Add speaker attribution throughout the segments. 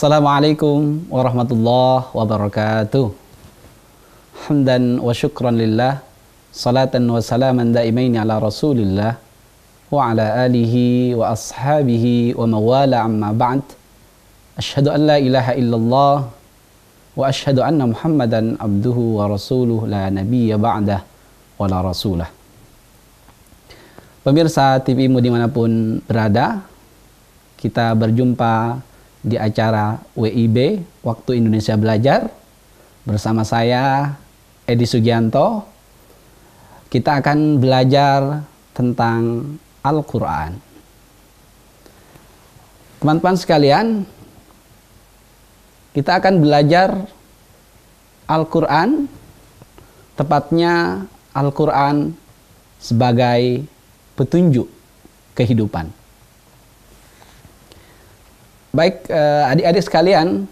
Speaker 1: Assalamualaikum warahmatullahi wabarakatuh. Hamdan wa syukran lillah. Salatan wa salaman daimaini ala rasulillah. Wa ala alihi wa ashabihi wa mawala amma ba'd. Ashadu an la ilaha illallah. Wa ashadu anna muhammadan abduhu wa rasuluh la nabiyya ba'dah wa la rasulah. Pemirsa TVmu dimanapun berada, kita berjumpa di acara WIB Waktu Indonesia Belajar bersama saya Edi Sugianto. Kita akan belajar tentang Al-Qur'an. Teman-teman sekalian, kita akan belajar Al-Qur'an tepatnya Al-Qur'an sebagai petunjuk kehidupan. Baik eh, adik-adik sekalian,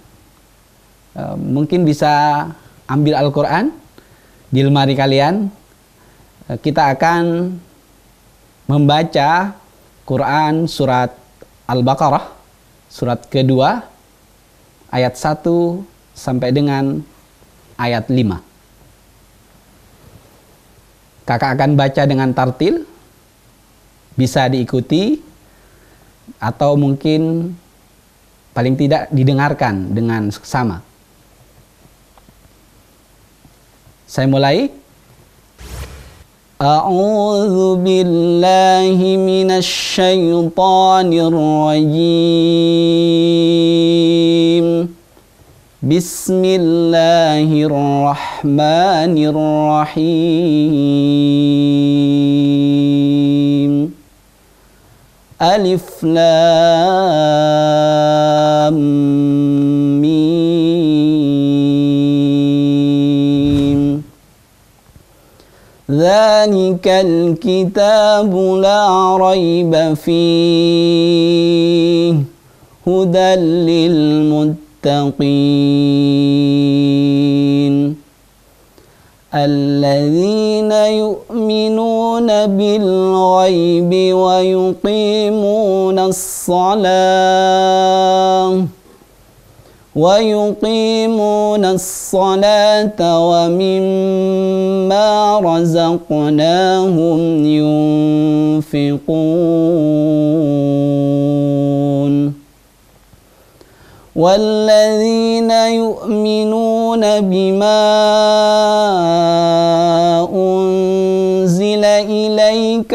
Speaker 1: eh, mungkin bisa ambil Al-Quran di lemari kalian. Eh, kita akan membaca Quran surat Al-Baqarah, surat kedua, ayat 1 sampai dengan ayat 5. Kakak akan baca dengan tartil, bisa diikuti, atau mungkin paling tidak didengarkan dengan sama. Saya mulai. A'udzu billahi minasyaitonir rajim. Bismillahirrahmanirrahim. Alif lam ميم ذلك الكتاب لا ريب فيه هدى للمتقين الذين يؤمنون بالغيب ويقيمون الصلاه ويقيمون الصلاة ومما رزقناهم ينفقون والذين يؤمنون بما أنزل إليك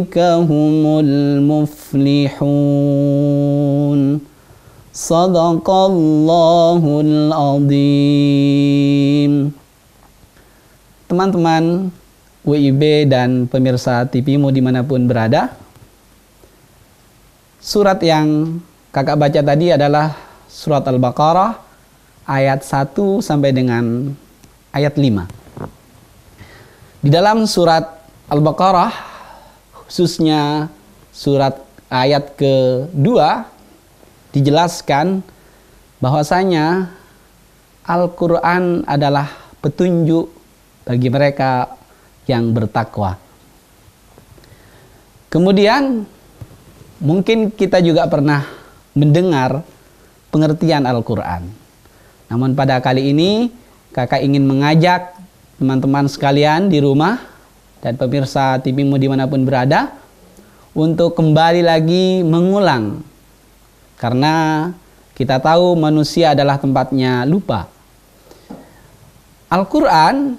Speaker 1: أولئك هم المفلحون صدق الله العظيم Teman-teman WIB dan pemirsa TVmu dimanapun berada Surat yang kakak baca tadi adalah surat Al-Baqarah ayat 1 sampai dengan ayat 5 Di dalam surat Al-Baqarah khususnya surat ayat kedua dijelaskan bahwasanya Al-Qur'an adalah petunjuk bagi mereka yang bertakwa. Kemudian mungkin kita juga pernah mendengar pengertian Al-Qur'an. Namun pada kali ini kakak ingin mengajak teman-teman sekalian di rumah dan pemirsa TVmu dimanapun berada untuk kembali lagi mengulang karena kita tahu manusia adalah tempatnya lupa. Al-Quran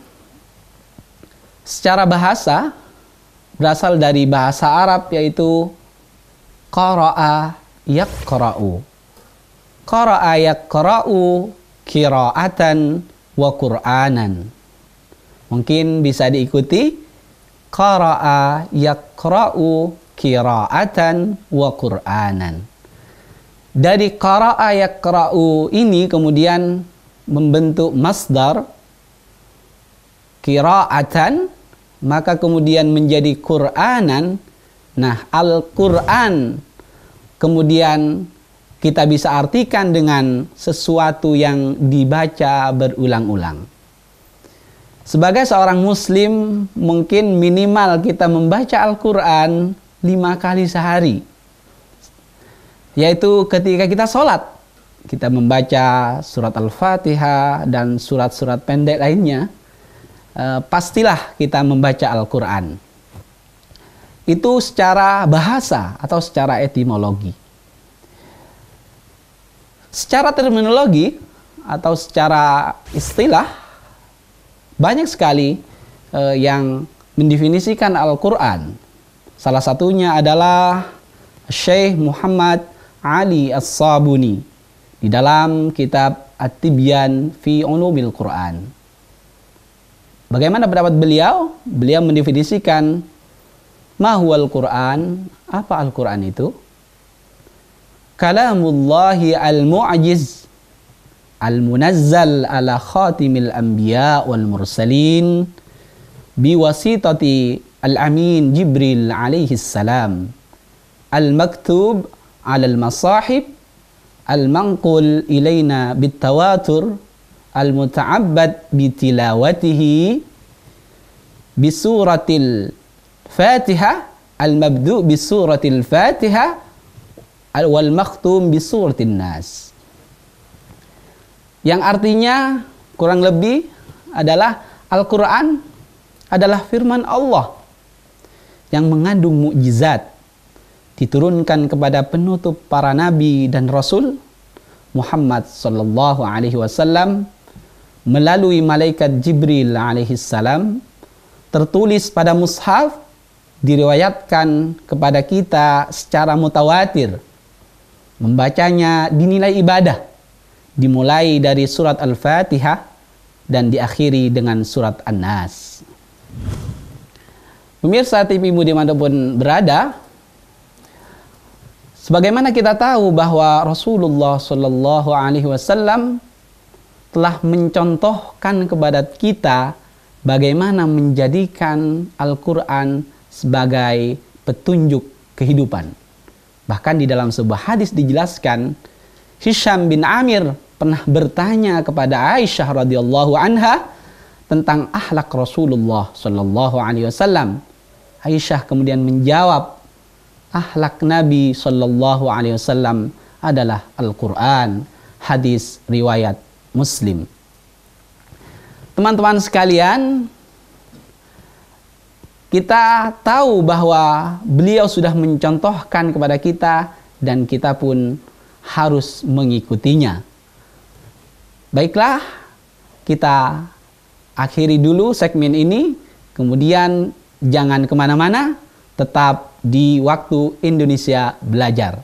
Speaker 1: secara bahasa berasal dari bahasa Arab yaitu qara'a yaqra'u. Qara'a yaqra'u kira'atan wa qur'anan. Mungkin bisa diikuti qara'a yakra'u kira'atan wa qur'anan. Dari qara'a yakra'u ini kemudian membentuk masdar kira'atan maka kemudian menjadi qur'anan. Nah, al-Qur'an kemudian kita bisa artikan dengan sesuatu yang dibaca berulang-ulang. Sebagai seorang muslim, mungkin minimal kita membaca Al-Quran lima kali sehari. Yaitu ketika kita sholat, kita membaca surat Al-Fatihah dan surat-surat pendek lainnya, eh, pastilah kita membaca Al-Quran. Itu secara bahasa atau secara etimologi. Secara terminologi atau secara istilah, banyak sekali uh, yang mendefinisikan Al-Quran. Salah satunya adalah Syekh Muhammad Ali As-Sabuni di dalam kitab At-Tibyan fi Ulumil Quran. Bagaimana pendapat beliau? Beliau mendefinisikan Mahwal Quran, apa Al-Quran itu? Kalamullahi al-mu'ajiz المنزل على خاتم الأنبياء والمرسلين بواسطة الأمين جبريل عليه السلام المكتوب على المصاحب المنقل إلينا بالتواتر المتعبد بتلاوته بسورة الفاتحة المبدوء بسورة الفاتحة والمختوم بسورة الناس yang artinya kurang lebih adalah Al-Quran adalah firman Allah yang mengandung mukjizat diturunkan kepada penutup para nabi dan rasul Muhammad sallallahu alaihi wasallam melalui malaikat Jibril alaihi salam tertulis pada mushaf diriwayatkan kepada kita secara mutawatir membacanya dinilai ibadah dimulai dari surat Al-Fatihah dan diakhiri dengan surat An-Nas. Pemirsa TV TVmu dimanapun berada, sebagaimana kita tahu bahwa Rasulullah Shallallahu Alaihi Wasallam telah mencontohkan kepada kita bagaimana menjadikan Al-Quran sebagai petunjuk kehidupan. Bahkan di dalam sebuah hadis dijelaskan, Hisham bin Amir pernah bertanya kepada Aisyah radhiyallahu anha tentang akhlak Rasulullah sallallahu alaihi wasallam. Aisyah kemudian menjawab, akhlak Nabi sallallahu alaihi wasallam adalah Al-Qur'an, hadis riwayat Muslim. Teman-teman sekalian, kita tahu bahwa beliau sudah mencontohkan kepada kita dan kita pun harus mengikutinya. Baiklah, kita akhiri dulu segmen ini. Kemudian jangan kemana-mana, tetap di waktu Indonesia belajar.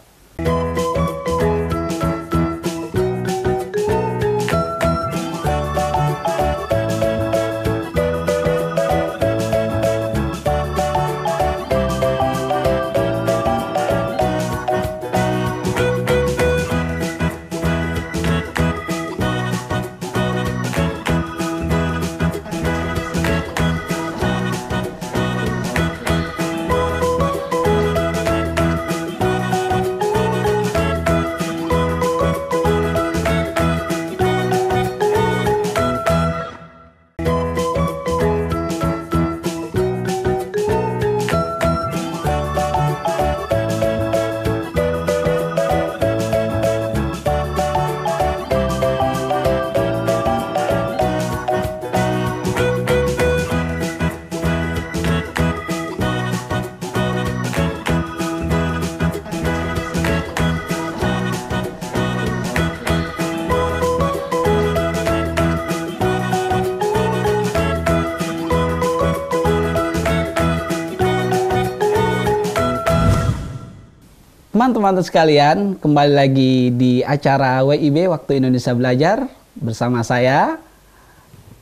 Speaker 1: Teman-teman sekalian, kembali lagi di acara WIB Waktu Indonesia Belajar bersama saya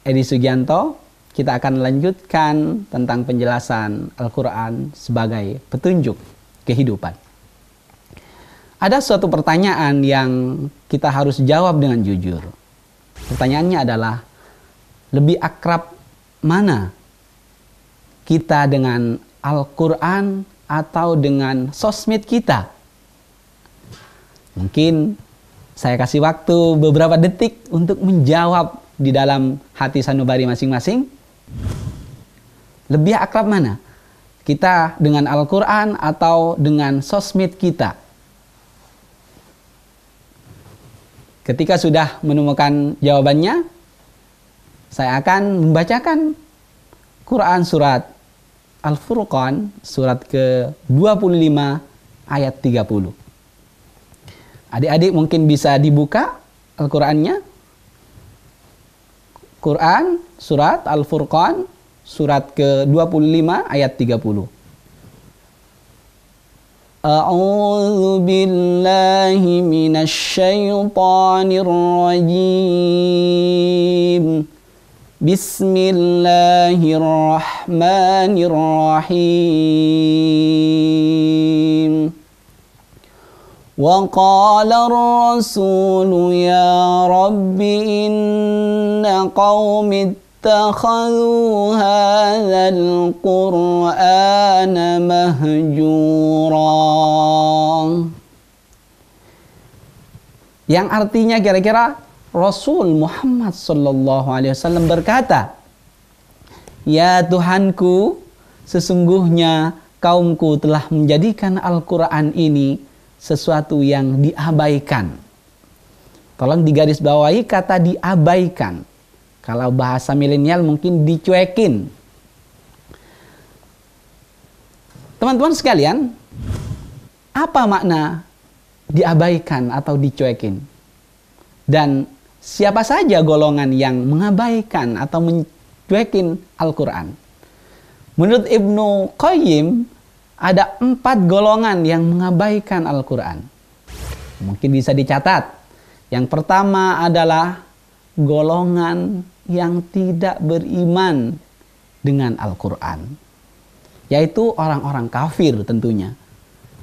Speaker 1: Edi Sugianto. Kita akan lanjutkan tentang penjelasan Al-Qur'an sebagai petunjuk kehidupan. Ada suatu pertanyaan yang kita harus jawab dengan jujur. Pertanyaannya adalah lebih akrab mana kita dengan Al-Qur'an atau dengan sosmed kita? Mungkin saya kasih waktu beberapa detik untuk menjawab di dalam hati sanubari masing-masing. Lebih akrab mana? Kita dengan Al-Quran atau dengan sosmed kita? Ketika sudah menemukan jawabannya, saya akan membacakan Quran surat Al-Furqan surat ke-25 ayat 30. Adik-adik mungkin bisa dibuka Al-Qur'annya. Quran surat Al-Furqan surat ke-25 ayat 30. A'udzu billahi من الشيطان Bismillahirrahmanirrahim. وقال الرسول يا رب إن قوم اتخذوا هذا القرآن مهجورا yang artinya kira-kira Rasul Muhammad Sallallahu Alaihi Wasallam berkata, Ya Tuhanku, sesungguhnya kaumku telah menjadikan Al-Quran ini sesuatu yang diabaikan. Tolong digarisbawahi kata diabaikan. Kalau bahasa milenial mungkin dicuekin. Teman-teman sekalian, apa makna diabaikan atau dicuekin? Dan siapa saja golongan yang mengabaikan atau mencuekin Al-Quran? Menurut Ibnu Qayyim, ada empat golongan yang mengabaikan Al-Quran. Mungkin bisa dicatat. Yang pertama adalah golongan yang tidak beriman dengan Al-Quran. Yaitu orang-orang kafir tentunya.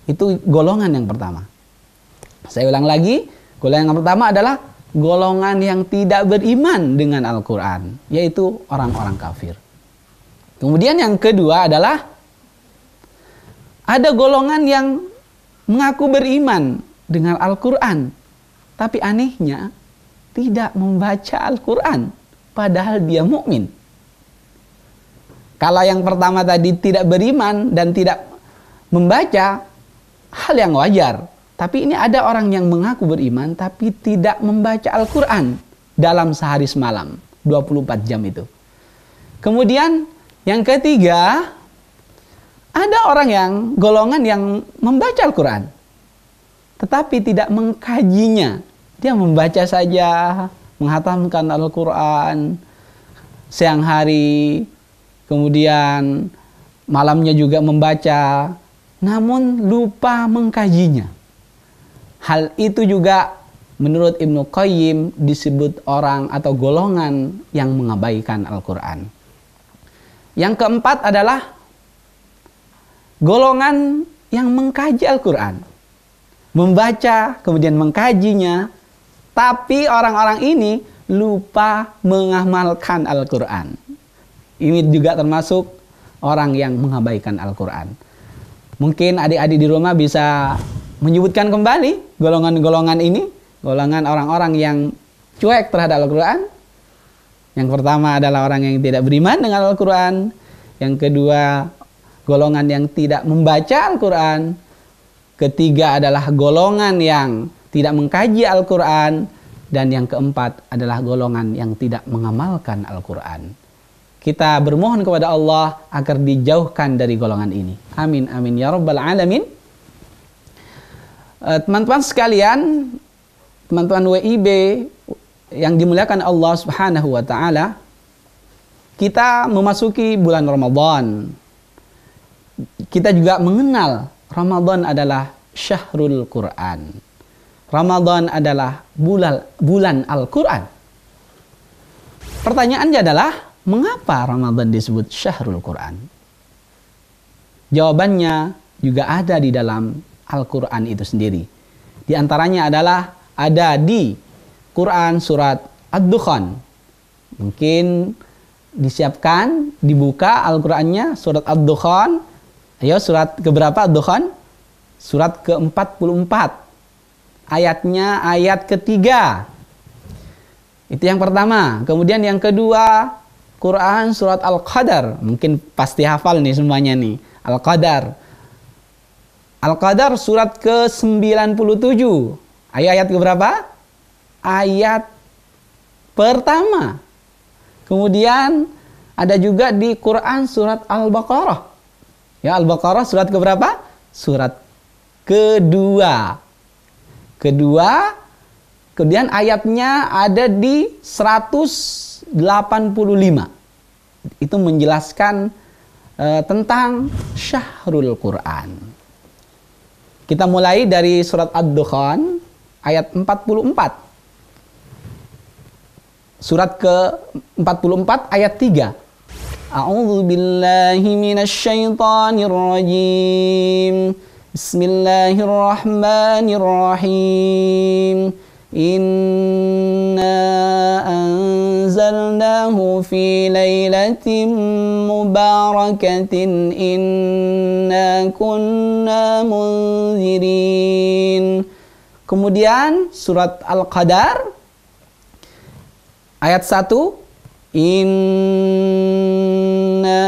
Speaker 1: Itu golongan yang pertama. Saya ulang lagi, golongan yang pertama adalah golongan yang tidak beriman dengan Al-Quran. Yaitu orang-orang kafir. Kemudian yang kedua adalah ada golongan yang mengaku beriman dengan Al-Quran, tapi anehnya tidak membaca Al-Quran, padahal dia mukmin. Kalau yang pertama tadi tidak beriman dan tidak membaca, hal yang wajar. Tapi ini ada orang yang mengaku beriman tapi tidak membaca Al-Quran dalam sehari semalam, 24 jam itu. Kemudian yang ketiga, ada orang yang golongan yang membaca Al-Quran, tetapi tidak mengkajinya. Dia membaca saja, menghatamkan Al-Quran siang hari, kemudian malamnya juga membaca, namun lupa mengkajinya. Hal itu juga menurut Ibnu Qayyim disebut orang atau golongan yang mengabaikan Al-Quran. Yang keempat adalah golongan yang mengkaji Al-Quran. Membaca, kemudian mengkajinya. Tapi orang-orang ini lupa mengamalkan Al-Quran. Ini juga termasuk orang yang mengabaikan Al-Quran. Mungkin adik-adik di rumah bisa menyebutkan kembali golongan-golongan ini. Golongan orang-orang yang cuek terhadap Al-Quran. Yang pertama adalah orang yang tidak beriman dengan Al-Quran. Yang kedua golongan yang tidak membaca Al-Quran, ketiga adalah golongan yang tidak mengkaji Al-Quran, dan yang keempat adalah golongan yang tidak mengamalkan Al-Quran. Kita bermohon kepada Allah agar dijauhkan dari golongan ini. Amin, amin, ya Rabbal 'Alamin. Eh, teman-teman sekalian, teman-teman WIB yang dimuliakan Allah Subhanahu wa Ta'ala, kita memasuki bulan Ramadan kita juga mengenal Ramadan adalah syahrul Quran. Ramadan adalah bulan bulan Al-Quran. Pertanyaannya adalah mengapa Ramadan disebut syahrul Quran? Jawabannya juga ada di dalam Al-Quran itu sendiri. Di antaranya adalah ada di Quran surat Ad-Dukhan. Mungkin disiapkan, dibuka Al-Qur'annya surat Ad-Dukhan Ayo surat keberapa Dukhan? Surat ke-44. Ayatnya ayat ketiga. Itu yang pertama. Kemudian yang kedua, Quran surat Al-Qadar. Mungkin pasti hafal nih semuanya nih. Al-Qadar. Al-Qadar surat ke-97. Ayo ayat keberapa Ayat pertama. Kemudian ada juga di Quran surat Al-Baqarah Ya, Al-Baqarah surat ke berapa? Surat kedua. Kedua, kemudian ayatnya ada di 185. Itu menjelaskan e, tentang syahrul Quran. Kita mulai dari surat Ad-Dukhan ayat 44. Surat ke-44 ayat 3. أعوذ بالله من الشيطان الرجيم بسم الله الرحمن الرحيم إنا أنزلناه في ليلة مباركة إنا كنا منذرين Kemudian surat Al-Qadar ayat 1 إنا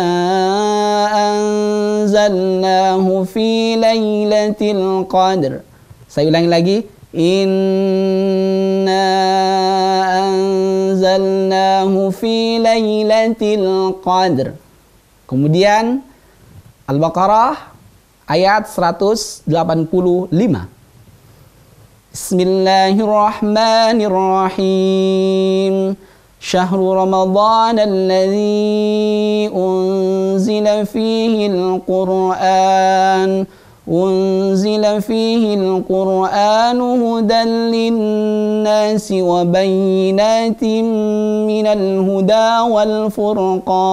Speaker 1: أنزلناه في ليلة القدر Saya ulangi lagi Inna anzalnahu fi lailatil qadr Kemudian Al-Baqarah ayat 185 Bismillahirrahmanirrahim شهر رمضان الذي أنزل فيه القرآن أنزل فيه القرآن هدى للناس وبينات من الهدى والفرقان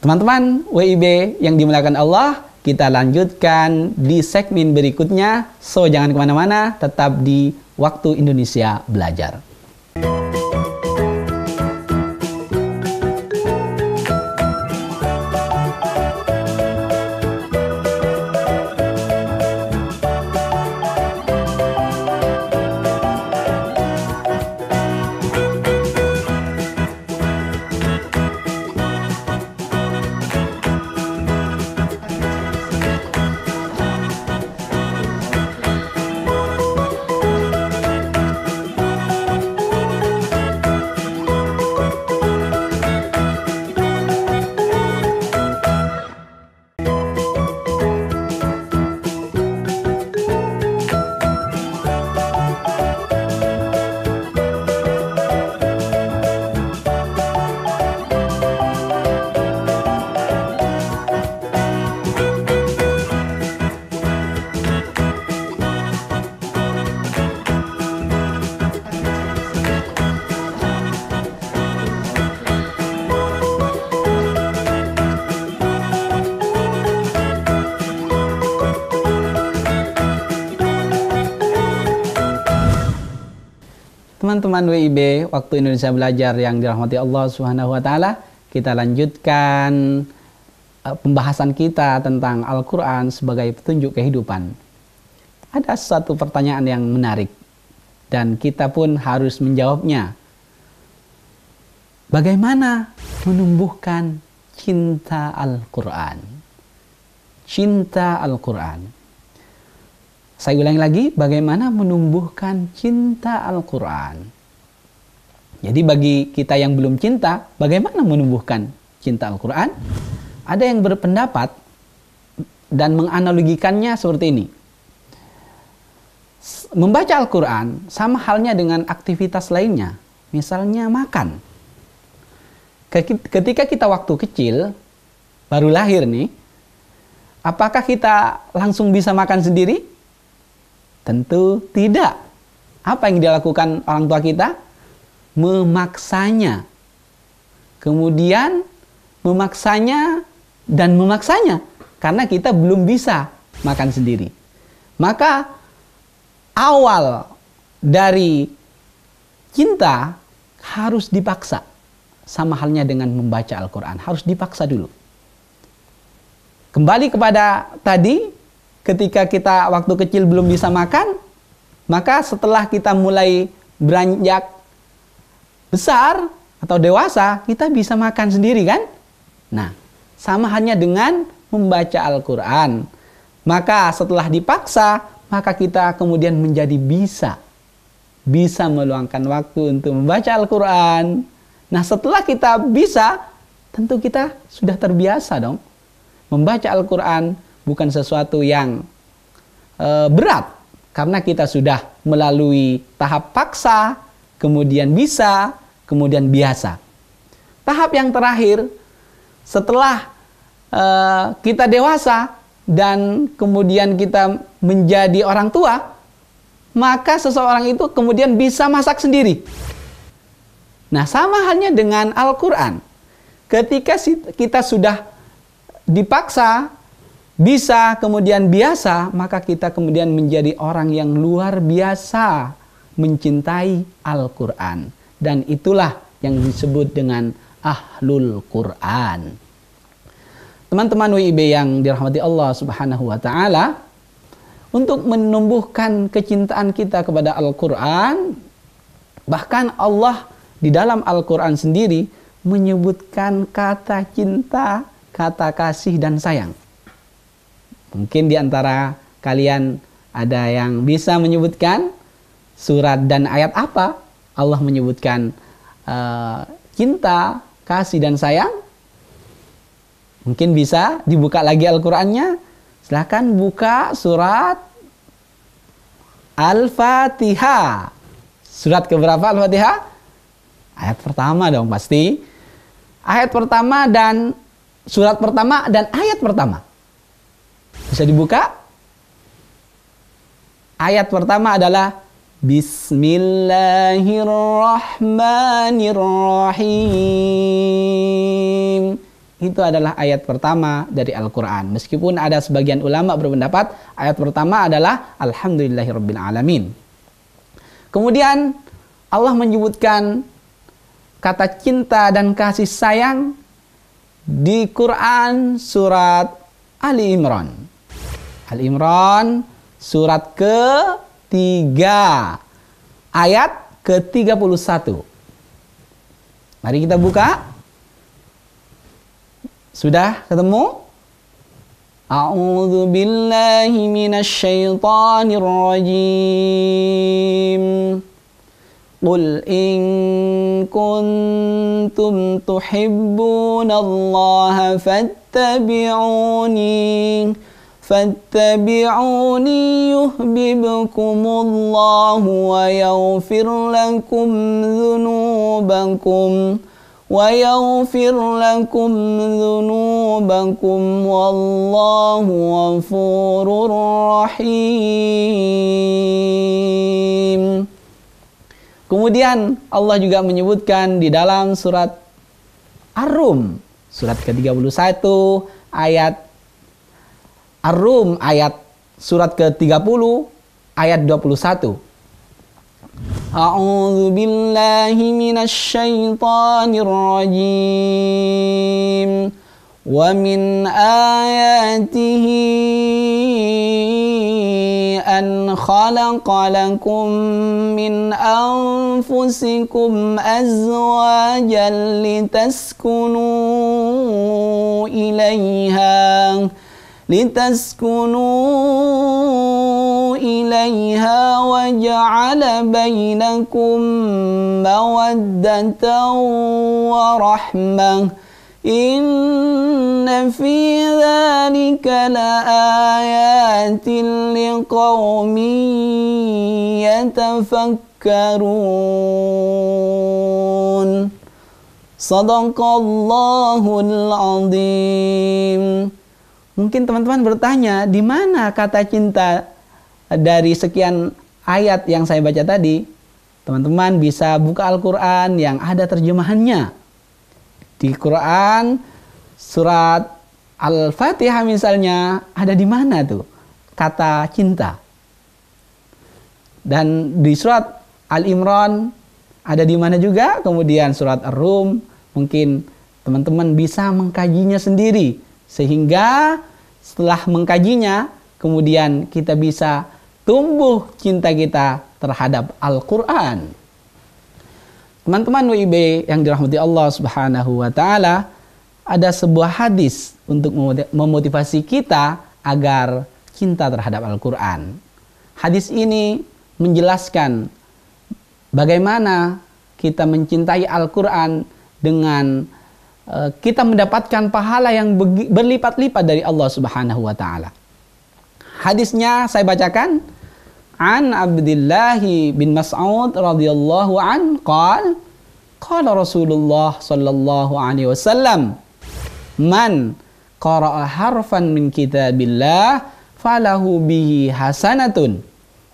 Speaker 1: Teman-teman WIB yang dimuliakan Allah, kita lanjutkan di segmen berikutnya. So, jangan kemana-mana, tetap di Waktu Indonesia Belajar. teman WIB Waktu Indonesia Belajar yang dirahmati Allah Subhanahu wa taala, kita lanjutkan eh, pembahasan kita tentang Al-Qur'an sebagai petunjuk kehidupan. Ada satu pertanyaan yang menarik dan kita pun harus menjawabnya. Bagaimana menumbuhkan cinta Al-Qur'an? Cinta Al-Qur'an. Saya ulangi lagi, bagaimana menumbuhkan cinta Al-Quran. Jadi bagi kita yang belum cinta, bagaimana menumbuhkan cinta Al-Quran? Ada yang berpendapat dan menganalogikannya seperti ini. Membaca Al-Quran sama halnya dengan aktivitas lainnya, misalnya makan. Ketika kita waktu kecil, baru lahir nih, apakah kita langsung bisa makan sendiri? Tentu tidak. Apa yang dilakukan orang tua kita? memaksanya. Kemudian memaksanya dan memaksanya karena kita belum bisa makan sendiri. Maka awal dari cinta harus dipaksa. Sama halnya dengan membaca Al-Qur'an, harus dipaksa dulu. Kembali kepada tadi ketika kita waktu kecil belum bisa makan, maka setelah kita mulai beranjak besar atau dewasa, kita bisa makan sendiri kan? Nah, sama hanya dengan membaca Al-Quran. Maka setelah dipaksa, maka kita kemudian menjadi bisa. Bisa meluangkan waktu untuk membaca Al-Quran. Nah setelah kita bisa, tentu kita sudah terbiasa dong. Membaca Al-Quran bukan sesuatu yang e, berat. Karena kita sudah melalui tahap paksa, kemudian bisa, kemudian biasa. Tahap yang terakhir, setelah uh, kita dewasa dan kemudian kita menjadi orang tua, maka seseorang itu kemudian bisa masak sendiri. Nah, sama halnya dengan Al-Quran. Ketika kita sudah dipaksa, bisa, kemudian biasa, maka kita kemudian menjadi orang yang luar biasa mencintai Al-Quran dan itulah yang disebut dengan ahlul Quran. Teman-teman WIB yang dirahmati Allah Subhanahu wa taala, untuk menumbuhkan kecintaan kita kepada Al-Qur'an, bahkan Allah di dalam Al-Qur'an sendiri menyebutkan kata cinta, kata kasih dan sayang. Mungkin di antara kalian ada yang bisa menyebutkan surat dan ayat apa Allah menyebutkan uh, cinta, kasih dan sayang? Mungkin bisa dibuka lagi Al-Qur'annya. Silahkan buka surat Al-Fatihah. Surat keberapa Al-Fatihah? Ayat pertama dong pasti. Ayat pertama dan surat pertama dan ayat pertama. Bisa dibuka? Ayat pertama adalah Bismillahirrahmanirrahim. Itu adalah ayat pertama dari Al-Quran. Meskipun ada sebagian ulama berpendapat ayat pertama adalah Alhamdulillahirabbil Kemudian Allah menyebutkan kata cinta dan kasih sayang di Quran surat Ali Imran. Ali Imran surat ke 3. Ayat ke-31. Mari kita buka. Sudah ketemu? A'udzu billahi minasyaitonir rajim. Qul in kuntum tuhibbunallaha الله فاتبعوني يحببكم الله ويغفر لكم ذنوبكم ويغفر لكم ذنوبكم والله غفور رحيم Kemudian Allah juga menyebutkan di dalam surat Ar-Rum surat ke-31 ayat Ar-Rum ayat surat ke-30 ayat 21. A'udzu billahi minasy syaithanir rajim. Wa min ayatihi an khalaqa lakum min anfusikum azwajan litaskunu ilaiha. لتسكنوا إليها وجعل بينكم مودة ورحمة إن في ذلك لآيات لقوم يتفكرون صدق الله العظيم Mungkin teman-teman bertanya, di mana kata cinta dari sekian ayat yang saya baca tadi? Teman-teman bisa buka Al-Quran yang ada terjemahannya. Di Quran surat Al-Fatihah misalnya ada di mana tuh kata cinta? Dan di surat Al-Imran ada di mana juga? Kemudian surat Ar-Rum mungkin teman-teman bisa mengkajinya sendiri sehingga setelah mengkajinya, kemudian kita bisa tumbuh cinta kita terhadap Al-Quran. Teman-teman WIB yang dirahmati Allah Subhanahu wa Ta'ala, ada sebuah hadis untuk memotivasi kita agar cinta terhadap Al-Quran. Hadis ini menjelaskan bagaimana kita mencintai Al-Quran dengan Eh, kita mendapatkan pahala yang berlipat-lipat dari Allah Subhanahu wa taala. Hadisnya saya bacakan An Abdullah bin Mas'ud radhiyallahu an qal qala Rasulullah sallallahu alaihi wasallam man qara'a harfan min kitabillah falahu bihi hasanatun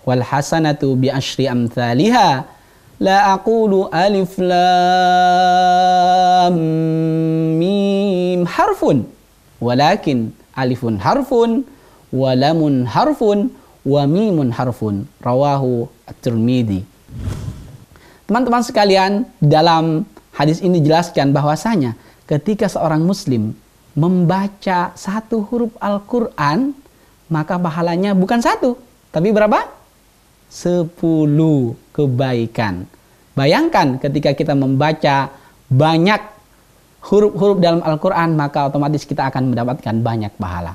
Speaker 1: wal hasanatu bi asyri amthaliha لا أقول ألف لام ميم حرف ولكن ألف حرف ولم حرف وميم حرف رواه الترمذي Teman-teman sekalian, dalam hadis ini dijelaskan bahwasanya ketika seorang muslim membaca satu huruf Al-Qur'an, maka pahalanya bukan satu, tapi berapa? sepuluh kebaikan. Bayangkan ketika kita membaca banyak huruf-huruf dalam Al-Quran, maka otomatis kita akan mendapatkan banyak pahala.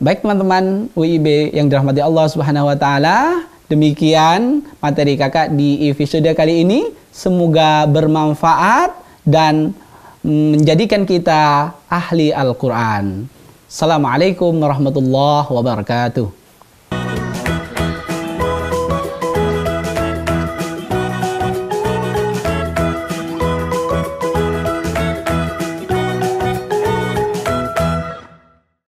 Speaker 1: Baik teman-teman WIB yang dirahmati Allah Subhanahu wa taala, demikian materi Kakak di episode kali ini. Semoga bermanfaat dan mm, menjadikan kita ahli Al-Qur'an. Assalamualaikum warahmatullahi wabarakatuh.